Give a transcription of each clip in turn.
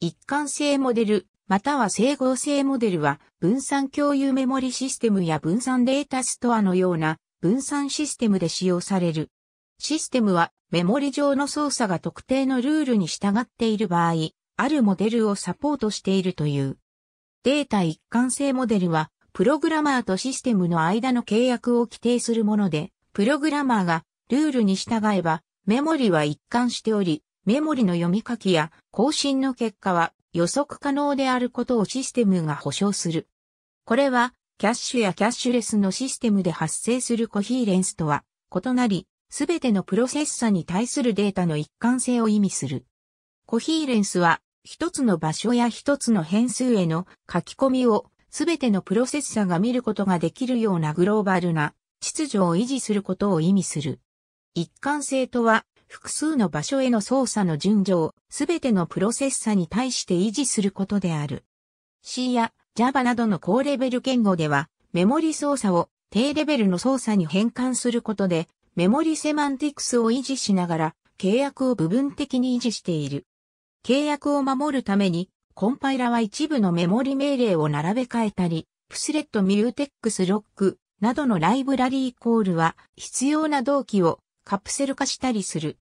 一貫性モデル、または整合性モデルは、分散共有メモリシステムや分散データストアのような分散システムで使用される。システムは、メモリ上の操作が特定のルールに従っている場合、あるモデルをサポートしているという。データ一貫性モデルは、プログラマーとシステムの間の契約を規定するもので、プログラマーがルールに従えば、メモリは一貫しており、メモリの読み書きや更新の結果は予測可能であることをシステムが保証する。これは、キャッシュやキャッシュレスのシステムで発生するコヒーレンスとは異なり、すべてのプロセッサに対するデータの一貫性を意味する。コヒーレンスは、一つの場所や一つの変数への書き込みをすべてのプロセッサが見ることができるようなグローバルな秩序を維持することを意味する。一貫性とは、複数の場所への操作の順序をすべてのプロセッサに対して維持することである。C や Java などの高レベル言語では、メモリ操作を低レベルの操作に変換することで、メモリセマンティクスを維持しながら、契約を部分的に維持している。契約を守るために、コンパイラは一部のメモリ命令を並べ替えたり、プスレットミューテックスロックなどのライブラリーコールは必要な動機をカプセル化したりする。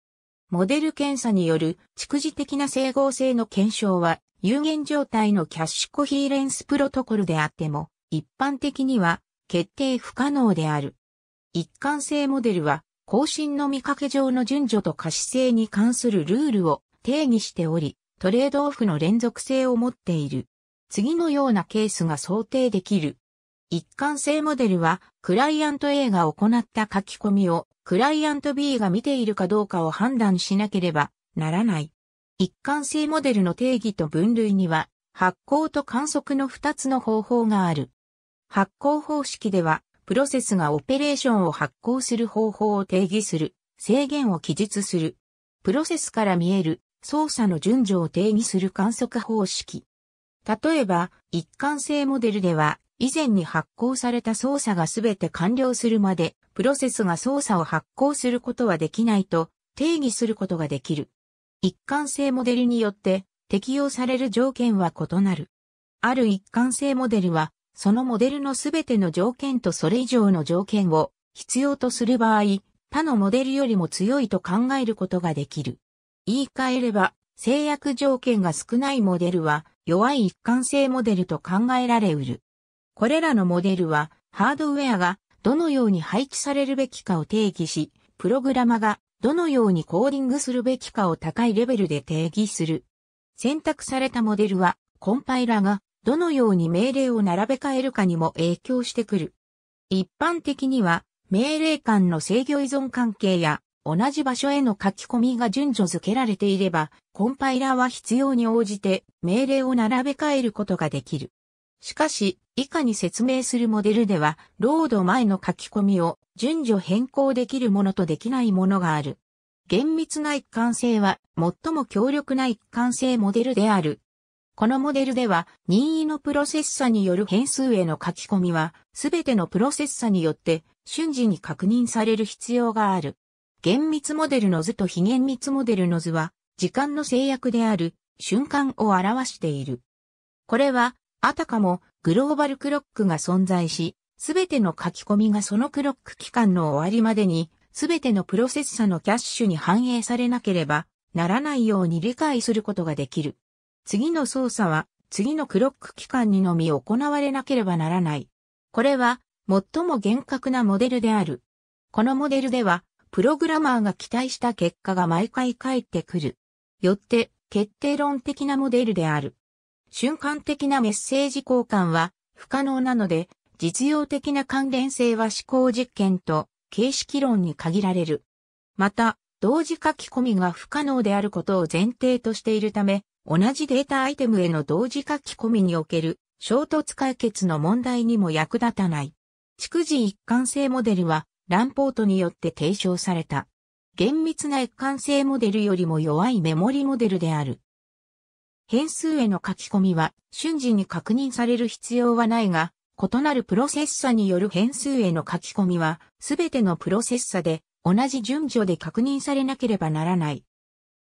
モデル検査による蓄次的な整合性の検証は有限状態のキャッシュコヒーレンスプロトコルであっても一般的には決定不可能である。一貫性モデルは更新の見かけ上の順序と可視性に関するルールを定義しており、トレードオフの連続性を持っている。次のようなケースが想定できる。一貫性モデルは、クライアント A が行った書き込みをクライアント B が見ているかどうかを判断しなければならない。一貫性モデルの定義と分類には、発行と観測の2つの方法がある。発行方式では、プロセスがオペレーションを発行する方法を定義する、制限を記述する。プロセスから見える操作の順序を定義する観測方式。例えば、一貫性モデルでは、以前に発行された操作がすべて完了するまで、プロセスが操作を発行することはできないと定義することができる。一貫性モデルによって適用される条件は異なる。ある一貫性モデルは、そのモデルのすべての条件とそれ以上の条件を必要とする場合、他のモデルよりも強いと考えることができる。言い換えれば、制約条件が少ないモデルは弱い一貫性モデルと考えられうる。これらのモデルは、ハードウェアがどのように配置されるべきかを定義し、プログラマがどのようにコーディングするべきかを高いレベルで定義する。選択されたモデルは、コンパイラがどのように命令を並べ替えるかにも影響してくる。一般的には、命令間の制御依存関係や同じ場所への書き込みが順序付けられていれば、コンパイラは必要に応じて命令を並べ替えることができる。しかし、以下に説明するモデルでは、ロード前の書き込みを順序変更できるものとできないものがある。厳密な一貫性は最も強力な一貫性モデルである。このモデルでは、任意のプロセッサによる変数への書き込みは、すべてのプロセッサによって瞬時に確認される必要がある。厳密モデルの図と非厳密モデルの図は、時間の制約である瞬間を表している。これはあたかもグローバルクロックが存在し、すべての書き込みがそのクロック期間の終わりまでに、すべてのプロセッサのキャッシュに反映されなければならないように理解することができる。次の操作は、次のクロック期間にのみ行われなければならない。これは、最も厳格なモデルである。このモデルでは、プログラマーが期待した結果が毎回返ってくる。よって、決定論的なモデルである。瞬間的なメッセージ交換は不可能なので、実用的な関連性は思考実験と形式論に限られる。また、同時書き込みが不可能であることを前提としているため、同じデータアイテムへの同時書き込みにおける衝突解決の問題にも役立たない。逐次一貫性モデルはランポートによって提唱された。厳密な一貫性モデルよりも弱いメモリモデルである。変数への書き込みは瞬時に確認される必要はないが、異なるプロセッサによる変数への書き込みは、すべてのプロセッサで同じ順序で確認されなければならない。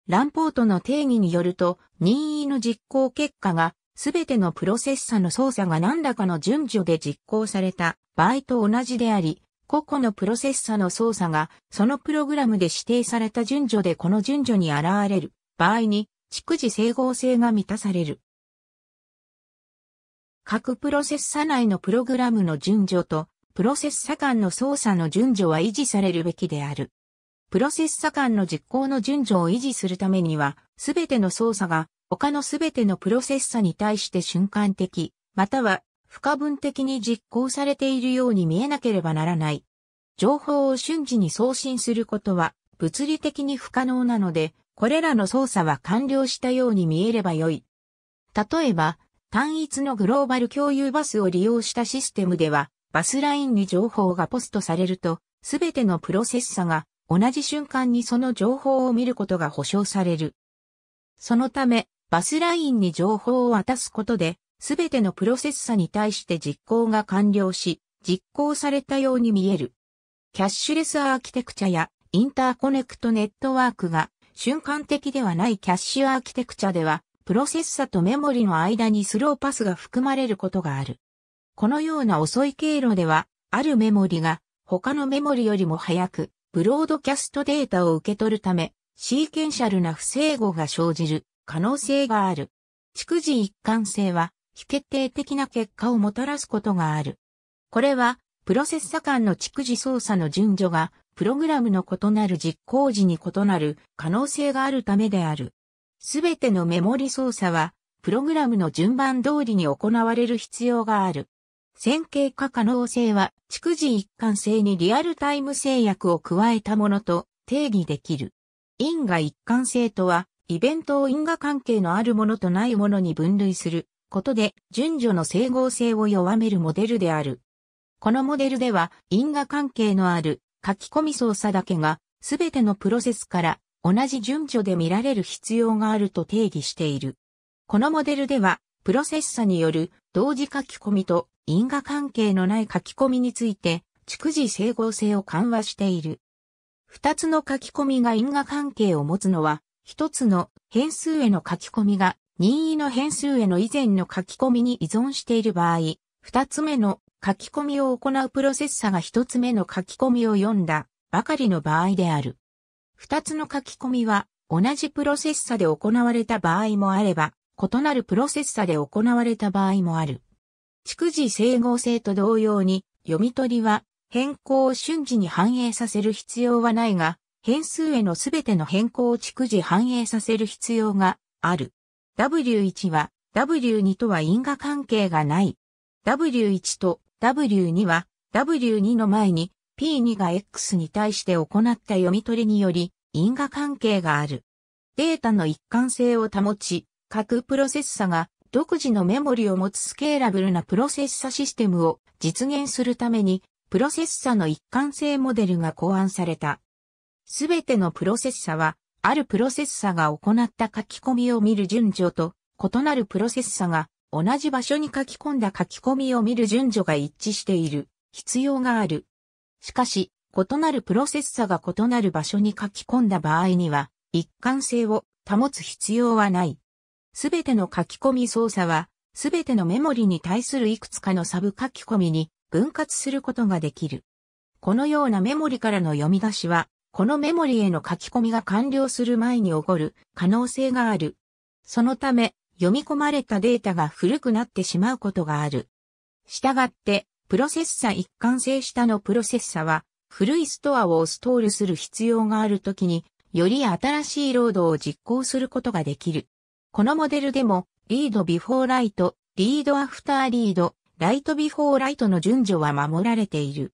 ランポートの定義によると、任意の実行結果が、すべてのプロセッサの操作が何らかの順序で実行された場合と同じであり、個々のプロセッサの操作が、そのプログラムで指定された順序でこの順序に現れる場合に、逐次整合性が満たされる。各プロセッサ内のプログラムの順序と、プロセッサ間の操作の順序は維持されるべきである。プロセッサ間の実行の順序を維持するためには、すべての操作が他のすべてのプロセッサに対して瞬間的、または不可分的に実行されているように見えなければならない。情報を瞬時に送信することは物理的に不可能なので、これらの操作は完了したように見えればよい。例えば、単一のグローバル共有バスを利用したシステムでは、バスラインに情報がポストされると、すべてのプロセッサが同じ瞬間にその情報を見ることが保証される。そのため、バスラインに情報を渡すことで、すべてのプロセッサに対して実行が完了し、実行されたように見える。キャッシュレスアーキテクチャやインターコネクトネットワークが瞬間的ではないキャッシュアーキテクチャでは、プロセッサとメモリの間にスローパスが含まれることがある。このような遅い経路では、あるメモリが他のメモリよりも早く、ブロードキャストデータを受け取るため、シーケンシャルな不整合が生じる可能性がある。逐次一貫性は、非決定的な結果をもたらすことがある。これは、プロセッサ間の逐次操作の順序がプログラムの異なる実行時に異なる可能性があるためである。すべてのメモリ操作は、プログラムの順番通りに行われる必要がある。線形化可能性は、逐次一貫性にリアルタイム制約を加えたものと定義できる。因果一貫性とは、イベントを因果関係のあるものとないものに分類することで、順序の整合性を弱めるモデルである。このモデルでは、因果関係のある書き込み操作だけが、すべてのプロセスから同じ順序で見られる必要があると定義している。このモデルでは、プロセッサによる同時書き込みと因果関係のない書き込みについて、逐次整合性を緩和している。二つの書き込みが因果関係を持つのは、一つの変数への書き込みが任意の変数への以前の書き込みに依存している場合、二つ目の書き込みを行うプロセッサが一つ目の書き込みを読んだばかりの場合である。二つの書き込みは同じプロセッサで行われた場合もあれば、異なるプロセッサで行われた場合もある。逐次整合性と同様に、読み取りは変更を瞬時に反映させる必要はないが、変数へのすべての変更を逐次反映させる必要がある。W1 は W2 とは因果関係がない。W1 と W2 は W2 の前に P2 が X に対して行った読み取りにより因果関係がある。データの一貫性を保ち、各プロセッサが独自のメモリを持つスケーラブルなプロセッサシステムを実現するために、プロセッサの一貫性モデルが考案された。すべてのプロセッサは、あるプロセッサが行った書き込みを見る順序と、異なるプロセッサが同じ場所に書き込んだ書き込みを見る順序が一致している必要がある。しかし、異なるプロセッサが異なる場所に書き込んだ場合には、一貫性を保つ必要はない。すべての書き込み操作は、すべてのメモリに対するいくつかのサブ書き込みに分割することができる。このようなメモリからの読み出しは、このメモリへの書き込みが完了する前に起こる可能性がある。そのため、読み込まれたデータが古くなってしまうことがある。したがって、プロセッサ一貫性下のプロセッサは、古いストアをストールする必要があるときに、より新しいロードを実行することができる。このモデルでも、リードビフォーライト、リードアフターリード、ライトビフォーライトの順序は守られている。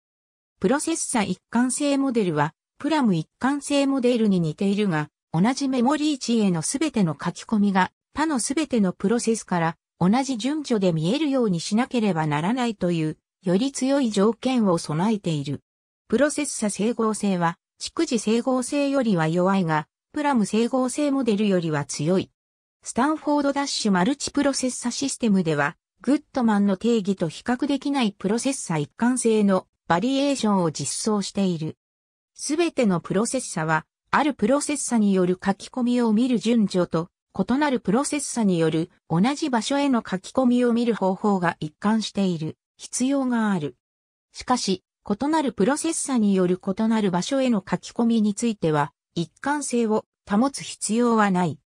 プロセッサ一貫性モデルは、プラム一貫性モデルに似ているが、同じメモリー値へのすべての書き込みが他のすべてのプロセスから同じ順序で見えるようにしなければならないという、より強い条件を備えている。プロセッサ整合性は、逐次整合性よりは弱いが、プラム整合性モデルよりは強い。スタンフォードダッシュマルチプロセッサシステムでは、グッドマンの定義と比較できないプロセッサ一貫性のバリエーションを実装している。すべてのプロセッサは、あるプロセッサによる書き込みを見る順序と異なるプロセッサによる同じ場所への書き込みを見る方法が一貫している必要がある。しかし、異なるプロセッサによる異なる場所への書き込みについては、一貫性を保つ必要はない。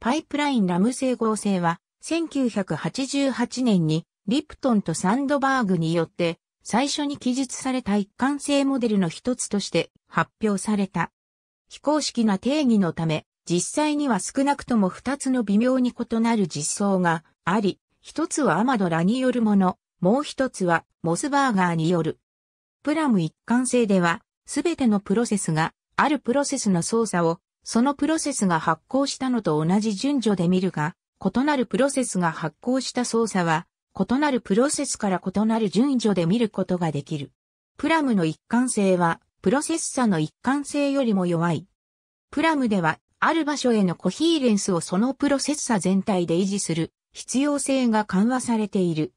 パイプラインラム整合性は、1988年にリプトンとサンドバーグによって最初に記述された一貫性モデルの一つとして発表された。非公式な定義のため、実際には少なくとも2つの微妙に異なる実装があり、一つはアマドラによるもの、もう一つはモスバーガーによる。プラム一貫性では、すべてのプロセスが、あるプロセスの操作を、そのプロセスが発行したのと同じ順序で見るが、異なるプロセスが発行した操作は、異なるプロセスから異なる順序で見ることができる。プラムの一貫性は、プロセッサの一貫性よりも弱い。プラムでは、ある場所へのコヒーレンスをそのプロセッサ全体で維持する必要性が緩和されている。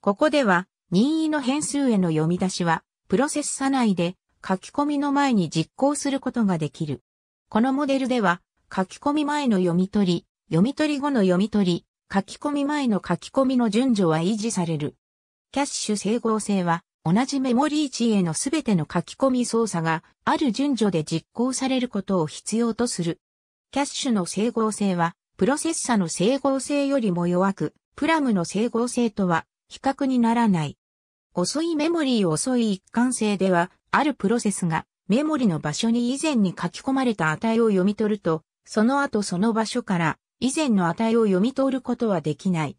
ここでは任意の変数への読み出しはプロセッサ内で書き込みの前に実行することができる。このモデルでは書き込み前の読み取り、読み取り後の読み取り、書き込み前の書き込みの順序は維持される。キャッシュ整合性は同じメモリ位置へのすべての書き込み操作がある順序で実行されることを必要とする。キャッシュの整合性は、プロセッサの整合性よりも弱く、プラムの整合性とは比較にならない。遅いメモリー遅い一貫性では、あるプロセスがメモリの場所に以前に書き込まれた値を読み取ると、その後その場所から以前の値を読み取ることはできない。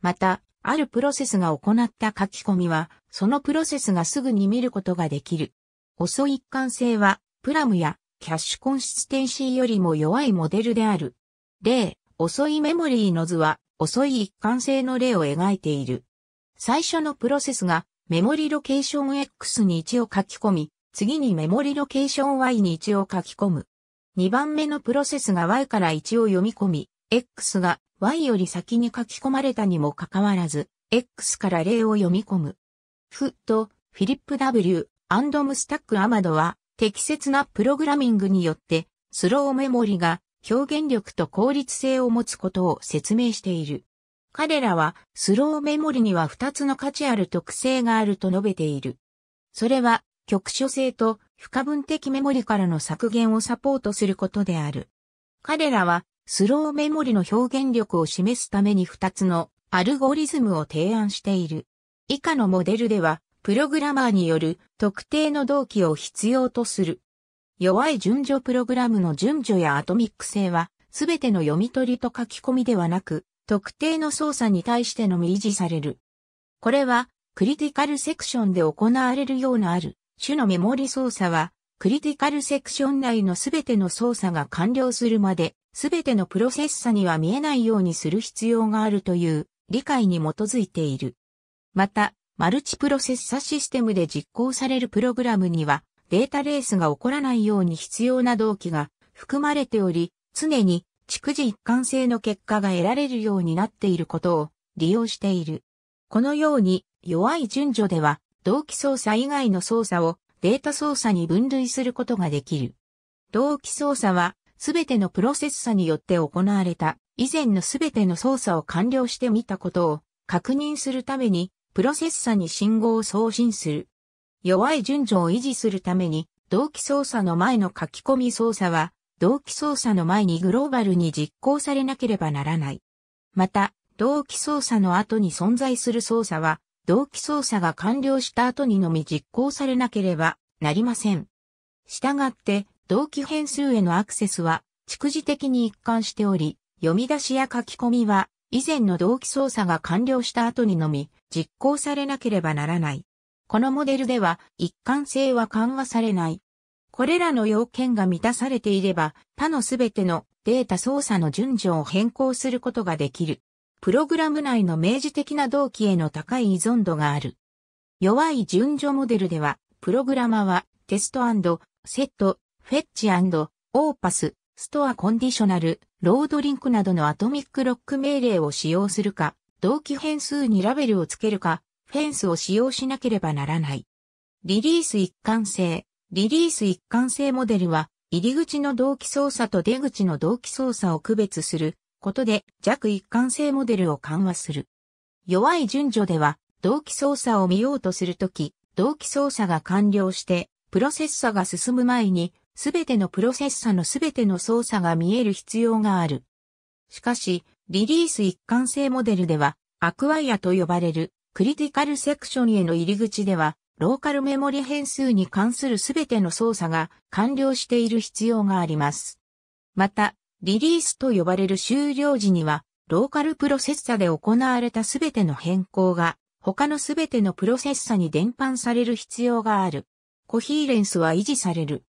また、あるプロセスが行った書き込みは、そのプロセスがすぐに見ることができる。遅い一貫性は、プラムやキャッシュコンシステンシーよりも弱いモデルである。例、遅いメモリーの図は、遅い一貫性の例を描いている。最初のプロセスが、メモリロケーション X に1を書き込み、次にメモリロケーション Y に1を書き込む。2番目のプロセスが Y から1を読み込み、X が Y より先に書き込まれたにもかかわらず、X から0を読み込む。ふっと、フィリップ W、アンドムスタックアマドは、適切なプログラミングによって、スローメモリが表現力と効率性を持つことを説明している。彼らは、スローメモリには2つの価値ある特性があると述べている。それは、局所性と不可分的メモリからの削減をサポートすることである。彼らは、スローメモリの表現力を示すために2つのアルゴリズムを提案している。以下のモデルでは、プログラマーによる特定の同期を必要とする。弱い順序プログラムの順序やアトミック性は、すべての読み取りと書き込みではなく、特定の操作に対してのみ維持される。これは、クリティカルセクションで行われるようなある種のメモリ操作は、クリティカルセクション内のすべての操作が完了するまで、すべてのプロセッサには見えないようにする必要があるという理解に基づいている。また、マルチプロセッサシステムで実行されるプログラムにはデータレースが起こらないように必要な動機が含まれており、常に逐次一貫性の結果が得られるようになっていることを利用している。このように弱い順序では動機操作以外の操作をデータ操作に分類することができる。動機操作はすべてのプロセッサによって行われた以前のすべての操作を完了してみたことを確認するためにプロセッサに信号を送信する。弱い順序を維持するために、同期操作の前の書き込み操作は、同期操作の前にグローバルに実行されなければならない。また、同期操作の後に存在する操作は、同期操作が完了した後にのみ実行されなければなりません。従って、同期変数へのアクセスは、蓄次的に一貫しており、読み出しや書き込みは、以前の同期操作が完了した後にのみ実行されなければならない。このモデルでは一貫性は緩和されない。これらの要件が満たされていれば他のすべてのデータ操作の順序を変更することができる。プログラム内の明示的な同期への高い依存度がある。弱い順序モデルでは、プログラマはテストセット、フェッチオーパス、ストアコンディショナル、ロードリンクなどのアトミックロック命令を使用するか、同期変数にラベルをつけるか、フェンスを使用しなければならない。リリース一貫性。リリース一貫性モデルは、入り口の同期操作と出口の同期操作を区別することで弱一貫性モデルを緩和する。弱い順序では、同期操作を見ようとするとき、同期操作が完了して、プロセッサが進む前にすべてのプロセッサのすべての操作が見える必要がある。しかし、リリース一貫性モデルでは、アクワイアと呼ばれるクリティカルセクションへの入り口では、ローカルメモリ変数に関するすべての操作が完了している必要があります。また、リリースと呼ばれる終了時には、ローカルプロセッサで行われたすべての変更が、他のすべてのプロセッサに伝播される必要がある。コヒーレンスは維持される。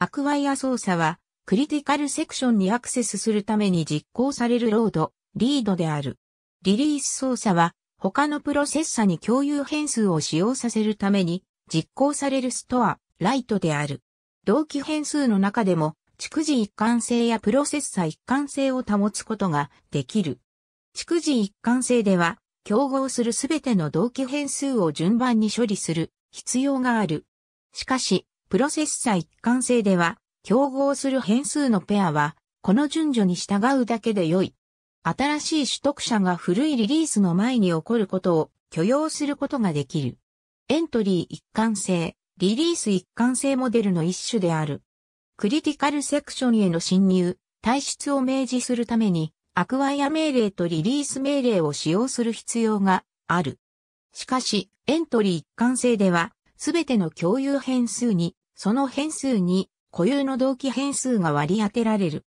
アクワイア操作は、クリティカルセクションにアクセスするために実行されるロード、リードである。リリース操作は、他のプロセッサに共有変数を使用させるために、実行されるストア、ライトである。同期変数の中でも、逐次一貫性やプロセッサ一貫性を保つことができる。逐次一貫性では、競合するすべての同期変数を順番に処理する必要がある。しかし、プロセッサ一貫性では、競合する変数のペアは、この順序に従うだけで良い。新しい取得者が古いリリースの前に起こることを許容することができる。エントリー一貫性、リリース一貫性モデルの一種である。クリティカルセクションへの侵入、体質を明示するために、アクワイア命令とリリース命令を使用する必要がある。しかし、エントリー一貫性では、すべての共有変数にその変数に固有の同期変数が割り当てられる。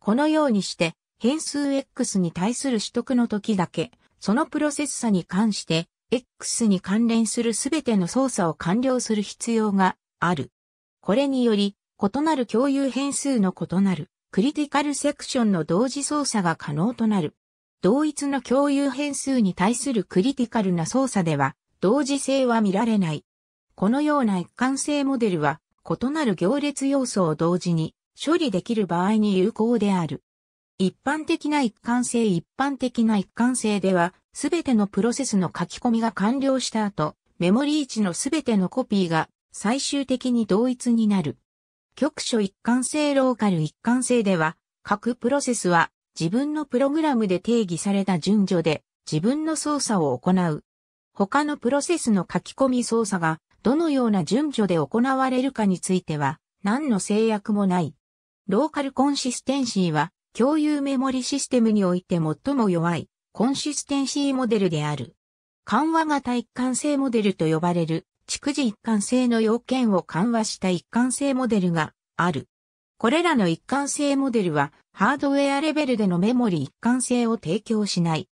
このようにして、変数 X に対する取得の時だけ、そのプロセッサに関して、X に関連するすべての操作を完了する必要がある。これにより、異なる共有変数の異なる、クリティカルセクションの同時操作が可能となる。同一の共有変数に対するクリティカルな操作では、同時性は見られない。このような一貫性モデルは、異なる行列要素を同時に処理できる場合に有効である。一般的な一貫性一般的な一貫性では、すべてのプロセスの書き込みが完了した後、メモリー値のすべてのコピーが最終的に同一になる。局所一貫性ローカル一貫性では、各プロセスは自分のプログラムで定義された順序で自分の操作を行う。他のプロセスの書き込み操作がどのような順序で行われるかについては、何の制約もない。ローカルコンシステンシーは、共有メモリシステムにおいて最も弱い、コンシステンシーモデルである。緩和型一貫性モデルと呼ばれる、蓄次一貫性の要件を緩和した一貫性モデルがある。これらの一貫性モデルは、ハードウェアレベルでのメモリ一貫性を提供しない。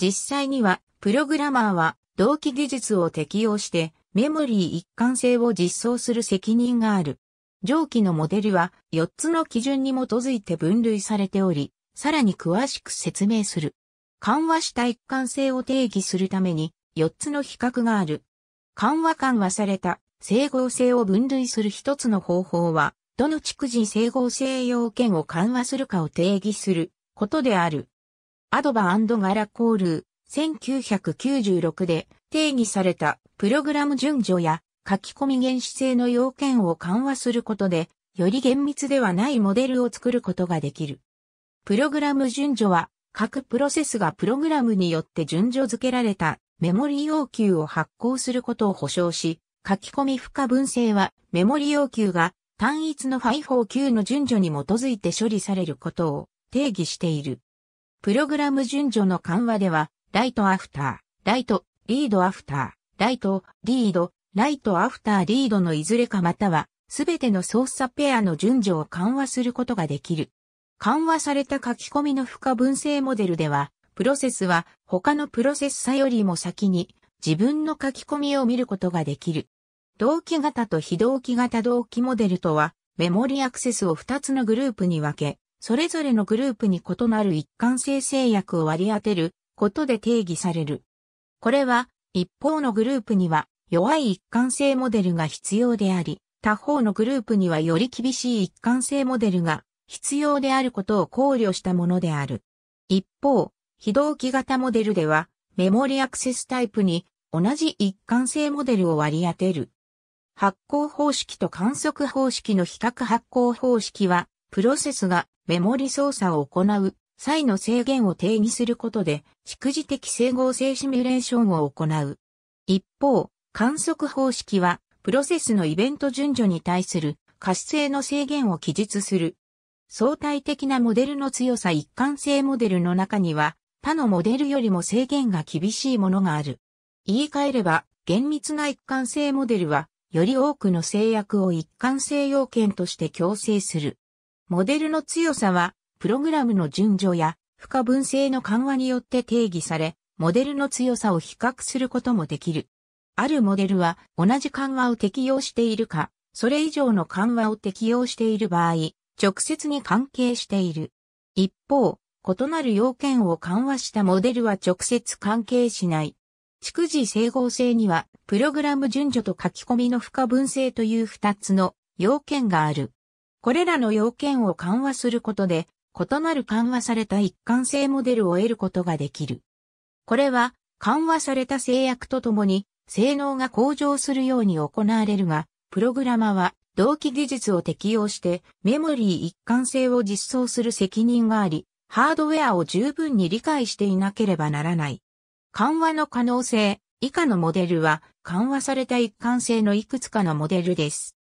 実際には、プログラマーは同期技術を適用して、メモリー一貫性を実装する責任がある。上記のモデルは4つの基準に基づいて分類されており、さらに詳しく説明する。緩和した一貫性を定義するために4つの比較がある。緩和緩和された整合性を分類する一つの方法は、どの逐次整合性要件を緩和するかを定義することである。アドバガラコール1996で定義されたプログラム順序や書き込み原始性の要件を緩和することで、より厳密ではないモデルを作ることができる。プログラム順序は、各プロセスがプログラムによって順序付けられたメモリ要求を発行することを保証し、書き込み不可分性はメモリ要求が単一の f i f o 級の順序に基づいて処理されることを定義している。プログラム順序の緩和では、ライトアフター、ライトリードアフター、ライト、リード、ライトアフターリードのいずれかまたは、すべての操作ペアの順序を緩和することができる。緩和された書き込みの負荷分性モデルでは、プロセスは他のプロセッサよりも先に自分の書き込みを見ることができる。同期型と非同期型同期モデルとは、メモリアクセスを2つのグループに分け、それぞれのグループに異なる一貫性制約を割り当てることで定義される。これは、一方のグループには弱い一貫性モデルが必要であり、他方のグループにはより厳しい一貫性モデルが必要であることを考慮したものである。一方、非同期型モデルでは、メモリアクセスタイプに同じ一貫性モデルを割り当てる。発行方式と観測方式の比較発行方式は、プロセスがメモリ操作を行う際の制限を定義することで、蓄次的整合性シミュレーションを行う。一方、観測方式は、プロセスのイベント順序に対する可視性の制限を記述する。相対的なモデルの強さ一貫性モデルの中には、他のモデルよりも制限が厳しいものがある。言い換えれば、厳密な一貫性モデルは、より多くの制約を一貫性要件として強制する。モデルの強さは、プログラムの順序や不可分性の緩和によって定義され、モデルの強さを比較することもできる。あるモデルは同じ緩和を適用しているか、それ以上の緩和を適用している場合、直接に関係している。一方、異なる要件を緩和したモデルは直接関係しない。逐次整合性には、プログラム順序と書き込みの不可分性という二つの要件がある。これらの要件を緩和することで、異なる緩和された一貫性モデルを得ることができる。これは緩和された制約とともに性能が向上するように行われるが、プログラマは同期技術を適用してメモリー一貫性を実装する責任があり、ハードウェアを十分に理解していなければならない。緩和の可能性、以下のモデルは緩和された一貫性のいくつかのモデルです。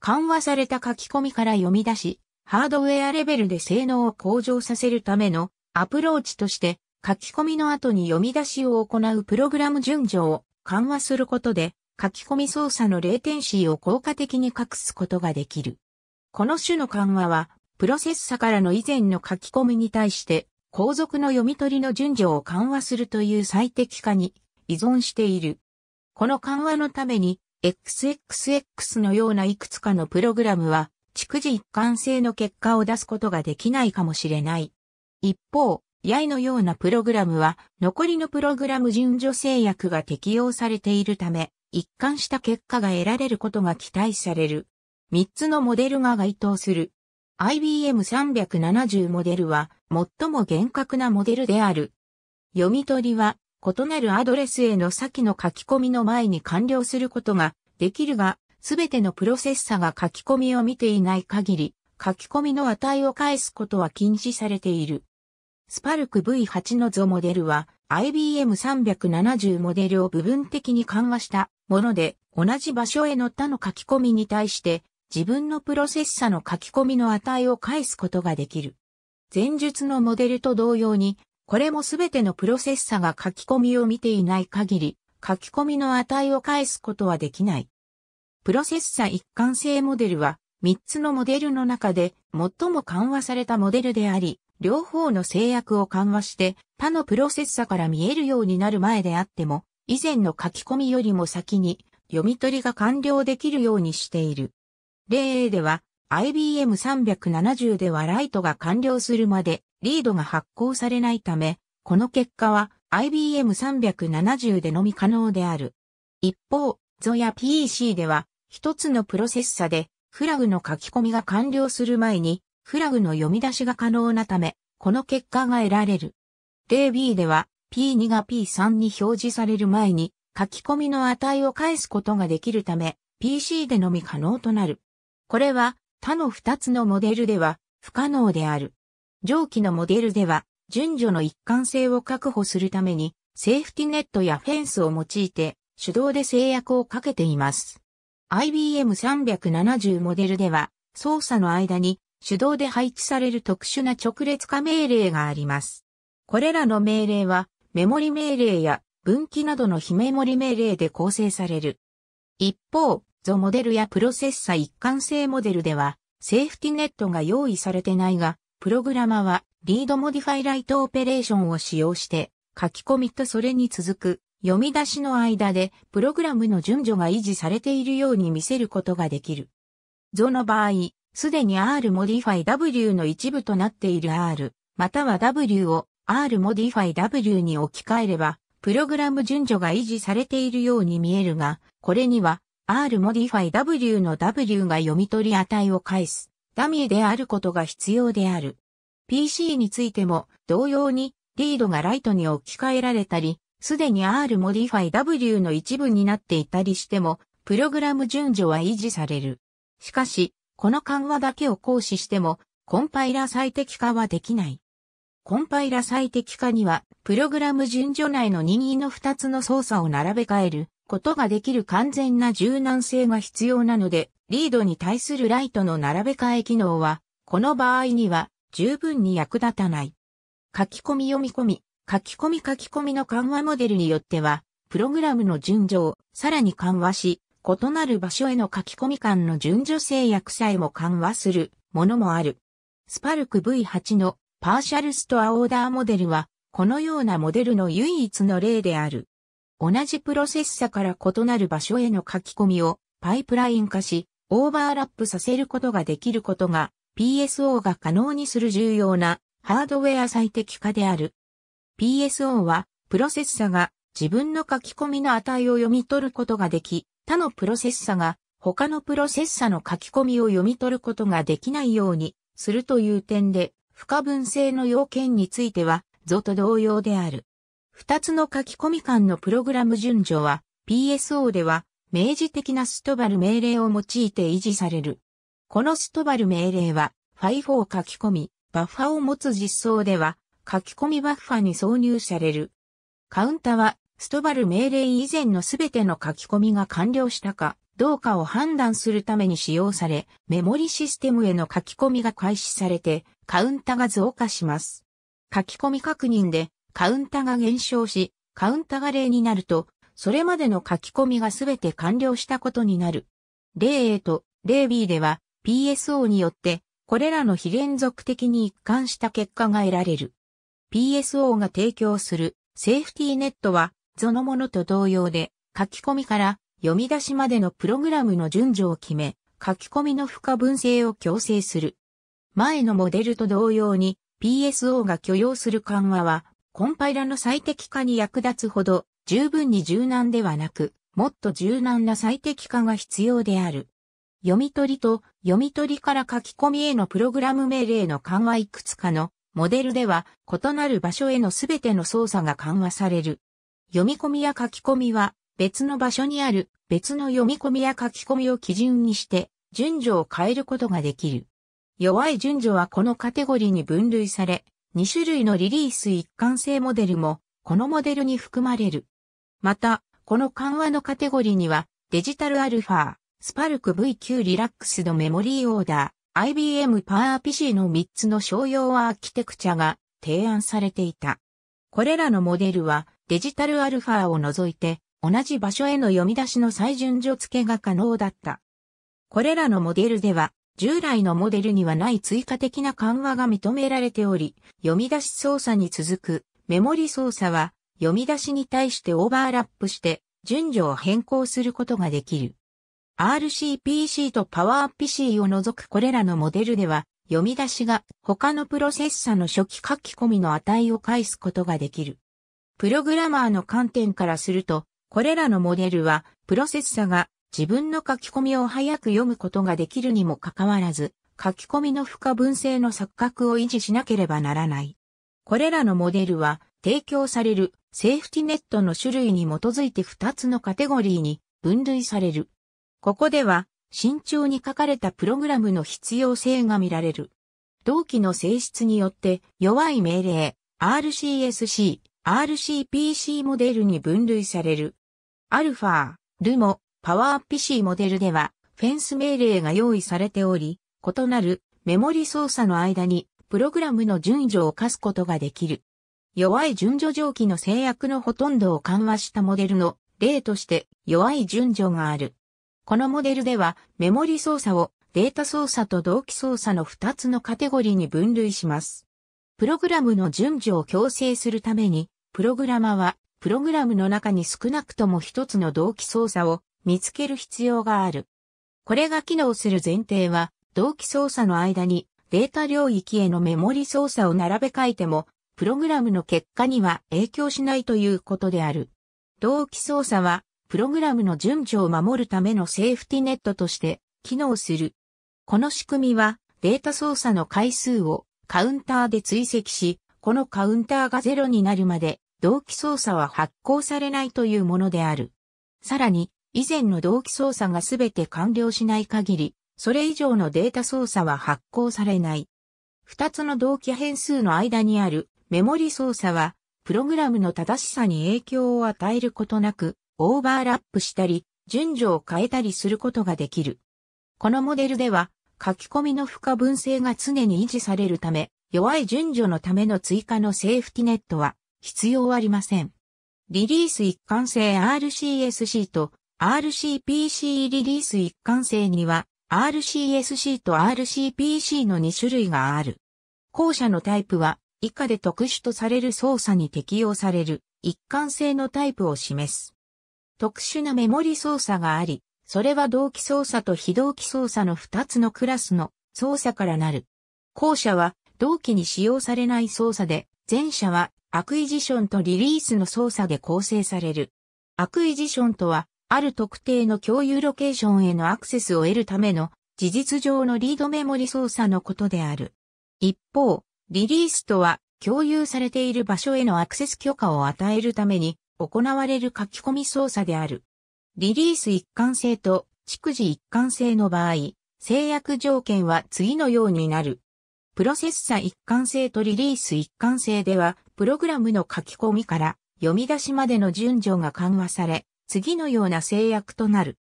緩和された書き込みから読み出し、ハードウェアレベルで性能を向上させるためのアプローチとして書き込みの後に読み出しを行うプログラム順序を緩和することで書き込み操作のレテンシーを効果的に隠すことができる。この種の緩和はプロセッサからの以前の書き込みに対して後続の読み取りの順序を緩和するという最適化に依存している。この緩和のために XXX のようないくつかのプログラムは逐次一貫性の結果を出すことができないかもしれない。一方、AI のようなプログラムは、残りのプログラム順序制約が適用されているため、一貫した結果が得られることが期待される。三つのモデルが該当する。IBM370 モデルは、最も厳格なモデルである。読み取りは、異なるアドレスへの先の書き込みの前に完了することができるが、すべてのプロセッサが書き込みを見ていない限り、書き込みの値を返すことは禁止されている。スパルク V8 のゾモデルは IBM370 モデルを部分的に緩和したもので同じ場所への他の書き込みに対して自分のプロセッサの書き込みの値を返すことができる。前述のモデルと同様にこれもすべてのプロセッサが書き込みを見ていない限り書き込みの値を返すことはできない。プロセッサ一貫性モデルは、3つのモデルの中で最も緩和されたモデルであり、両方の制約を緩和して他のプロセッサから見えるようになる前であっても、以前の書き込みよりも先に読み取りが完了できるようにしている。例では、IBM370 ではライトが完了するまでリードが発行されないため、この結果は IBM370 でのみ可能である。一方、ゾや PC では一つのプロセッサで、フラグの書き込みが完了する前に、フラグの読み出しが可能なため、この結果が得られる。例 B では、P2 が P3 に表示される前に、書き込みの値を返すことができるため、PC でのみ可能となる。これは、他の二つのモデルでは、不可能である。上記のモデルでは、順序の一貫性を確保するために、セーフティネットやフェンスを用いて、手動で制約をかけています。IBM370 モデルでは、操作の間に手動で配置される特殊な直列化命令があります。これらの命令は、メモリ命令や分岐などの非メモリ命令で構成される。一方、ゾモデルやプロセッサ一貫性モデルでは、セーフティネットが用意されてないが、プログラマはリードモディファイライトオペレーションを使用して、書き込みとそれに続く読み出しの間でプログラムの順序が維持されているように見せることができる。ゾの場合、すでに R モディファイ W の一部となっている R、または W を R モディファイ W に置き換えれば、プログラム順序が維持されているように見えるが、これには R モディファイ W の W が読み取り値を返す、ダミーであることが必要である。PC についても同様にリードがライトに置き換えられたり、すでに R モディファイ W の一部になっていたりしても、プログラム順序は維持される。しかし、この緩和だけを行使しても、コンパイラ最適化はできない。コンパイラ最適化には、プログラム順序内の任意の2つの操作を並べ替えることができる完全な柔軟性が必要なので、リードに対するライトの並べ替え機能は、この場合には十分に役立たない。書き込み読み込み、書き込み書き込みの緩和モデルによっては、プログラムの順序をさらに緩和し、異なる場所への書き込み間の順序制約さえも緩和するものもある。スパルク V8 のパーシャルストアオーダーモデルは、このようなモデルの唯一の例である。同じプロセッサから異なる場所への書き込みをパイプライン化し、オーバーラップさせることができることが PSO が可能にする重要なハードウェア最適化である。PSO は、プロセッサが自分の書き込みの値を読み取ることができ、他のプロセッサが他のプロセッサの書き込みを読み取ることができないようにするという点で、不可分性の要件については、ゾと同様である。二つの書き込み間のプログラム順序は、PSO では、明示的なストバル命令を用いて維持される。このストバル命令は、ファイフを書き込み、バッファを持つ実装では、書き込みバッファに挿入される。カウンタは、ストバル命令以前のすべての書き込みが完了したかどうかを判断するために使用され、メモリシステムへの書き込みが開始されて、カウンタが増加します。書き込み確認で、カウンタが減少し、カウンタが0になると、それまでの書き込みがすべて完了したことになる。例 A と例 B では PSO によってこれらの非連続的に一貫した結果が得られる。PSO が提供するセーフティーネットは、そのものと同様で、書き込みから読み出しまでのプログラムの順序を決め、書き込みの負荷分性を強制する。前のモデルと同様に PSO が許容する緩和は、コンパイラの最適化に役立つほど十分に柔軟ではなく、もっと柔軟な最適化が必要である。読み取りと読み取りから書き込みへのプログラム命令の緩和いくつかのモデルでは異なる場所へのすべての操作が緩和される。読み込みや書き込みは別の場所にある別の読み込みや書き込みを基準にして順序を変えることができる。弱い順序はこのカテゴリーに分類され、2種類のリリース一貫性モデルもこのモデルに含まれる。また、この緩和のカテゴリーにはデジタルアルファ、スパルク V9 リラックスのメモリーオーダー、IBM パワー PC の3つの商用アーキテクチャが提案されていた。これらのモデルはデジタルアルファを除いて同じ場所への読み出しの再順序付けが可能だった。これらのモデルでは従来のモデルにはない追加的な緩和が認められており、読み出し操作に続くメモリ操作は読み出しに対してオーバーラップして順序を変更することができる。RCPC と PowerPC を除くこれらのモデルでは、読み出しが他のプロセッサの初期書き込みの値を返すことができる。プログラマーの観点からすると、これらのモデルは、プロセッサが自分の書き込みを早く読むことができるにもかかわらず、書き込みの不可分性の錯覚を維持しなければならない。これらのモデルは、提供されるセーフティネットの種類に基づいて2つのカテゴリーに分類される。ここでは、慎重に書かれたプログラムの必要性が見られる。同期の性質によって弱い命令、RCSC、RCPC モデルに分類される。アルファ、ルモ、パワー PC モデルでは、フェンス命令が用意されており、異なるメモリ操作の間に、プログラムの順序を課すことができる。弱い順序上記の制約のほとんどを緩和したモデルの例として弱い順序がある。このモデルではメモリ操作をデータ操作と同期操作の2つのカテゴリーに分類します。プログラムの順序を強制するために、プログラマはプログラムの中に少なくとも一つの同期操作を見つける必要がある。これが機能する前提は、同期操作の間にデータ領域へのメモリ操作を並べ替えても、プログラムの結果には影響しないということである。同期操作はプログラムの順序を守るためのセーフティネットとして機能する。この仕組みはデータ操作の回数をカウンターで追跡し、このカウンターがゼロになるまで同期操作は発行されないというものである。さらに、以前の同期操作がすべて完了しない限り、それ以上のデータ操作は発行されない。二つの同期変数の間にあるメモリ操作は、プログラムの正しさに影響を与えることなく、オーバーラップしたり、順序を変えたりすることができる。このモデルでは、書き込みの不可分性が常に維持されるため、弱い順序のための追加のセーフティネットは必要ありません。リリース一貫性 RCSC と RCPC リリース一貫性には RCSC と RCPC の2種類がある。後者のタイプは以下で特殊とされる操作に適用される一貫性のタイプを示す。特殊なメモリ操作があり、それは同期操作と非同期操作の2つのクラスの操作からなる。後者は同期に使用されない操作で、前者はアクイジションとリリースの操作で構成される。アクイジションとは、ある特定の共有ロケーションへのアクセスを得るための事実上のリードメモリ操作のことである。一方、リリースとは共有されている場所へのアクセス許可を与えるために行われる書き込み操作である。リリース一貫性と逐次一貫性の場合、制約条件は次のようになる。プロセッサ一貫性とリリース一貫性では、プログラムの書き込みから読み出しまでの順序が緩和され、次のような制約となる。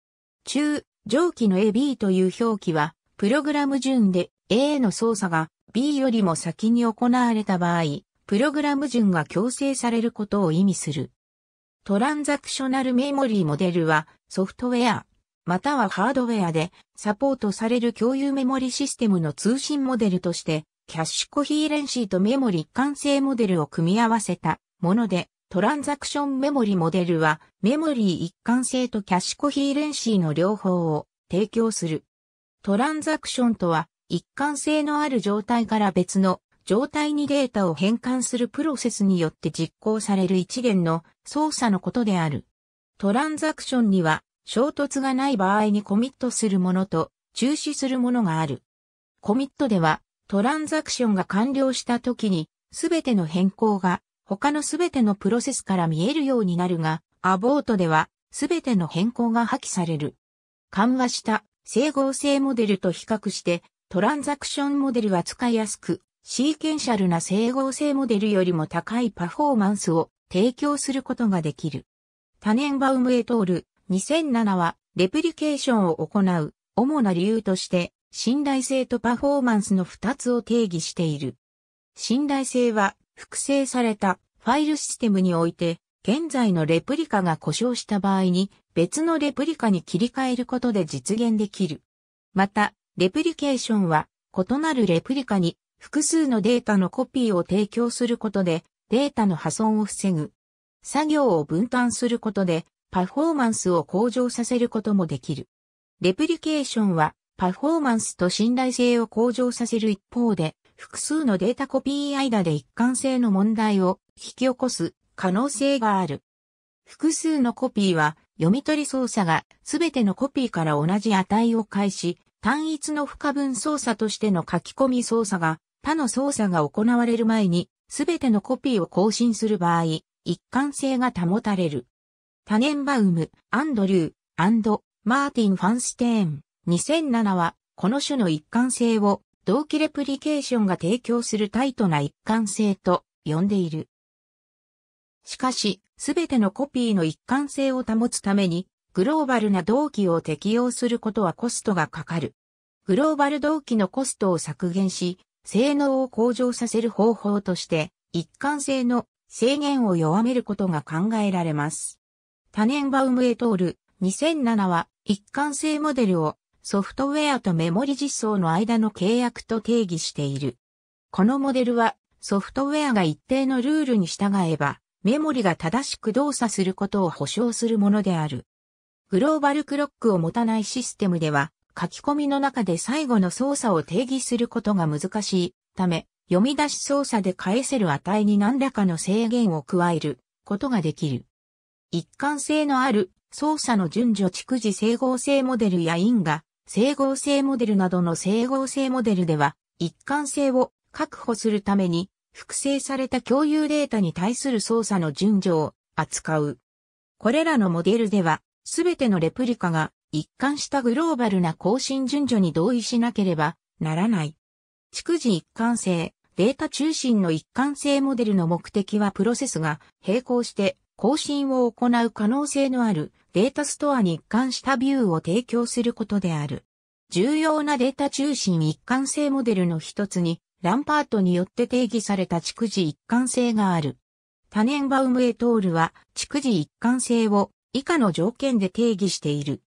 中、上記の AB という表記は、プログラム順で A の操作が B よりも先に行われた場合、プログラム順が強制されることを意味する。トランザクショナルメモリーモデルはソフトウェア、またはハードウェアでサポートされる共有メモリシステムの通信モデルとしてキャッシュコヒーレンシーとメモリ一貫性モデルを組み合わせたものでトランザクションメモリモデルはメモリー一貫性とキャッシュコヒーレンシーの両方を提供する。トランザクションとは一貫性のある状態から別の状態にデータを変換するプロセスによって実行される一元の操作のことである。トランザクションには衝突がない場合にコミットするものと中止するものがある。コミットではトランザクションが完了した時にすべての変更が他のすべてのプロセスから見えるようになるが、アボートではすべての変更が破棄される。緩和した整合性モデルと比較してトランザクションモデルは使いやすく、シーケンシャルな整合性モデルよりも高いパフォーマンスを提供することができる。タネンバウムエトール2007はレプリケーションを行う主な理由として信頼性とパフォーマンスの2つを定義している。信頼性は複製されたファイルシステムにおいて現在のレプリカが故障した場合に別のレプリカに切り替えることで実現できる。また、レプリケーションは異なるレプリカに複数のデータのコピーを提供することで、データの破損を防ぐ。作業を分担することで、パフォーマンスを向上させることもできる。レプリケーションは、パフォーマンスと信頼性を向上させる一方で、複数のデータコピー間で一貫性の問題を引き起こす可能性がある。複数のコピーは読み取り操作が全てのコピーから同じ値を返し、単一の不可分操作としての書き込み操作が他の操作が行われる前に、すべてのコピーを更新する場合、一貫性が保たれる。タネンバウム、アンドリュー、アンド、マーティン・ファンステーン、2007は、この種の一貫性を、同期レプリケーションが提供するタイトな一貫性と呼んでいる。しかし、すべてのコピーの一貫性を保つために、グローバルな同期を適用することはコストがかかる。グローバル同期のコストを削減し、性能を向上させる方法として、一貫性の制限を弱めることが考えられます。タネンバウムエトール2007は一貫性モデルをソフトウェアとメモリ実装の間の契約と定義している。このモデルはソフトウェアが一定のルールに従えばメモリが正しく動作することを保証するものである。グローバルクロックを持たないシステムでは書き込みの中で最後の操作を定義することが難しいため、読み出し操作で返せる値に何らかの制限を加えることができる。一貫性のある操作の順序蓄次整合性モデルや因果、整合性モデルなどの整合性モデルでは、一貫性を確保するために、複製された共有データに対する操作の順序を扱う。これらのモデルでは、すべてのレプリカが一貫したグローバルな更新順序に同意しなければならない。逐次一貫性、データ中心の一貫性モデルの目的はプロセスが並行して更新を行う可能性のあるデータストアに一貫したビューを提供することである。重要なデータ中心一貫性モデルの一つに、ランパートによって定義された逐次一貫性がある。タネンバウムエトールは、逐次一貫性を以下の条件で定義している。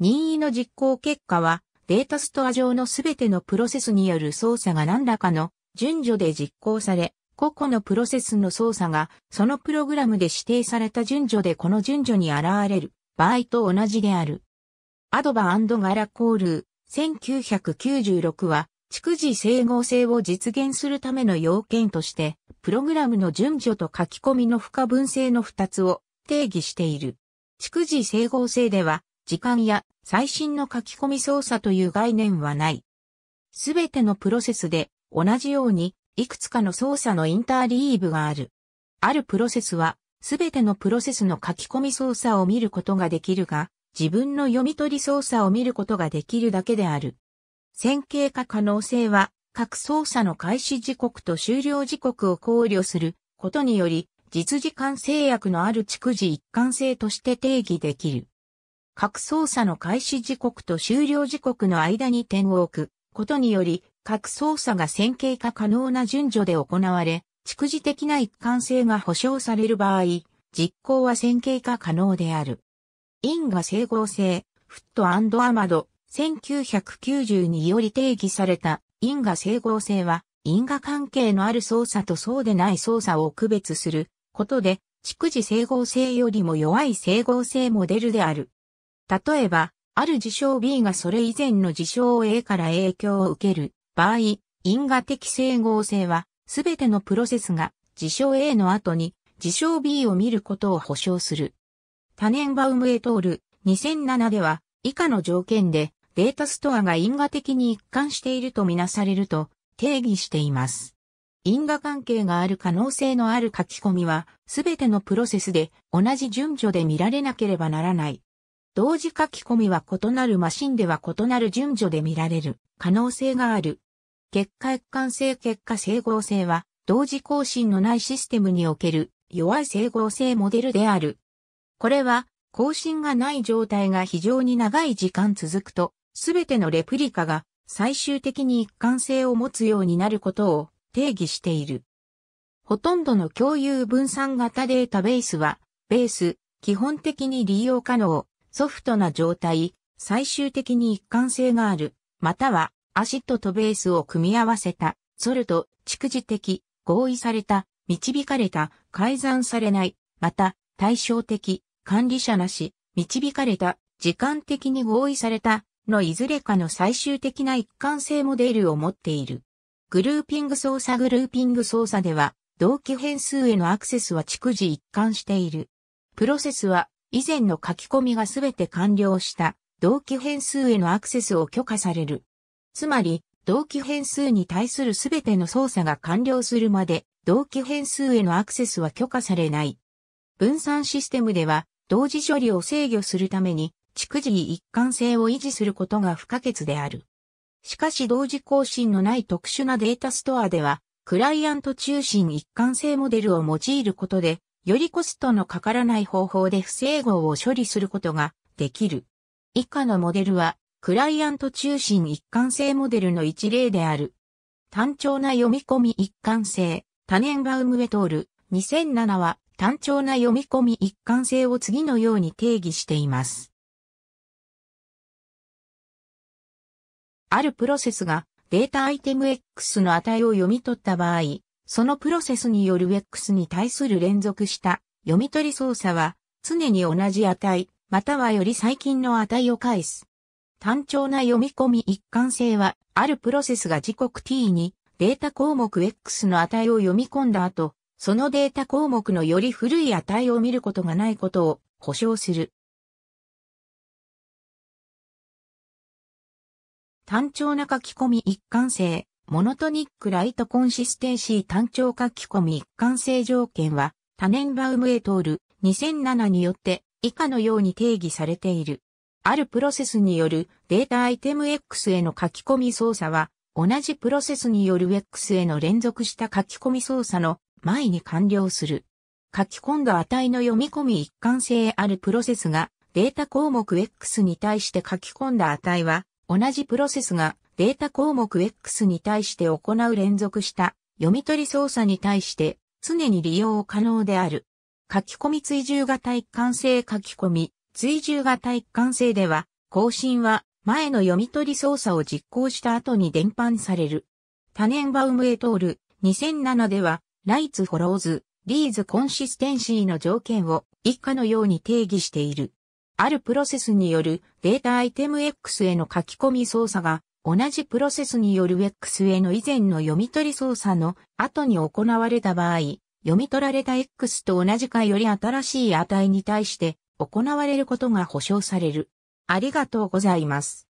任意の実行結果は、データストア上のすべてのプロセスによる操作が何らかの順序で実行され、個々のプロセスの操作がそのプログラムで指定された順序でこの順序に現れる場合と同じである。アドバガラコール1996は逐次整合性を実現するための要件として、プログラムの順序と書き込みの不可分性の2つを定義している。逐次整合性では、時間や最新の書き込み操作という概念はない。すべてのプロセスで同じようにいくつかの操作のインターリーブがある。あるプロセスはすべてのプロセスの書き込み操作を見ることができるが、自分の読み取り操作を見ることができるだけである。線形化可能性は、各操作の開始時刻と終了時刻を考慮することにより、実時間制約のある蓄次一貫性として定義できる。各操作の開始時刻と終了時刻の間に点を置くことにより、各操作が線形化可能な順序で行われ、蓄次的な一貫性が保証される場合、実行は線形化可能である。因果整合性、フットアマド、1992より定義された因果整合性は、因果関係のある操作とそうでない操作を区別することで、蓄次整合性よりも弱い整合性モデルである。例えば、ある事象 B がそれ以前の事象 A から影響を受ける場合、因果的整合性は、すべてのプロセスが事象 A の後に事象 B を見ることを保証する。多年バウムエトール2007では、以下の条件でデータストアが因果的に一貫しているとみなされると定義しています。因果関係がある可能性のある書き込みは、すべてのプロセスで同じ順序で見られなければならない。同時書き込みは異なるマシンでは異なる順序で見られる可能性がある。結果一貫性結果整合性は同時更新のないシステムにおける弱い整合性モデルである。これは更新がない状態が非常に長い時間続くと、すべてのレプリカが最終的に一貫性を持つようになることを定義している。ほとんどの共有分散型データベースは、ベース、基本的に利用可能、ソフトな状態、最終的に一貫性がある、またはアシットとベースを組み合わせた、ソルト、蓄次的、合意された、導かれた、改ざんされない、また、対照的、管理者なし、導かれた、時間的に合意された、のいずれかの最終的な一貫性モデルを持っている。グルーピング操作グルーピング操作では、同期変数へのアクセスは逐次一貫している。プロセスは以前の書き込みがすべて完了した同期変数へのアクセスを許可される。つまり、同期変数に対するすべての操作が完了するまで、同期変数へのアクセスは許可されない。分散システムでは、同時処理を制御するために、逐次一貫性を維持することが不可欠である。しかし同時更新のない特殊なデータストアでは、クライアント中心一貫性モデルを用いることで、よりコストのかからない方法で不整合を処理することができる。以下のモデルは、クライアント中心一貫性モデルの一例である。単調な読み込み一貫性、多年バウムウトール、2007は単調な読み込み一貫性を次のように定義しています。あるプロセスがデータアイテム X の値を読み取った場合、そのプロセスによる X に対する連続した読み取り操作は常に同じ値、またはより最近の値を返す。単調な読み込み一貫性は、あるプロセスが時刻 t にデータ項目 X の値を読み込んだ後、そのデータ項目のより古い値を見ることがないことを保証する。単調な書き込み一貫性。モノトニックライトコンシステンシー単調書き込み一貫性条件は、タネンバウムエトール2007によって以下のように定義されている。あるプロセスによるデータアイテム X への書き込み操作は、同じプロセスによる X への連続した書き込み操作の前に完了する。書き込んだ値の読み込み一貫性あるプロセスがデータ項目 X に対して書き込んだ値は同じプロセスがデータ項目 X に対して行う連続した読み取り操作に対して常に利用可能である。書き込み追従型一貫性書き込み追従型一貫性では更新は前の読み取り操作を実行した後に伝播される。多年バウムエトール2007ではライツフォローズリーズコンシステンシーの条件を以下のように定義している。あるプロセスによるデータアイテム X への書き込み操作が同じプロセスによる X への以前の読み取り操作の後に行われた場合、読み取られた X と同じかより新しい値に対して行われることが保証される。ありがとうございます。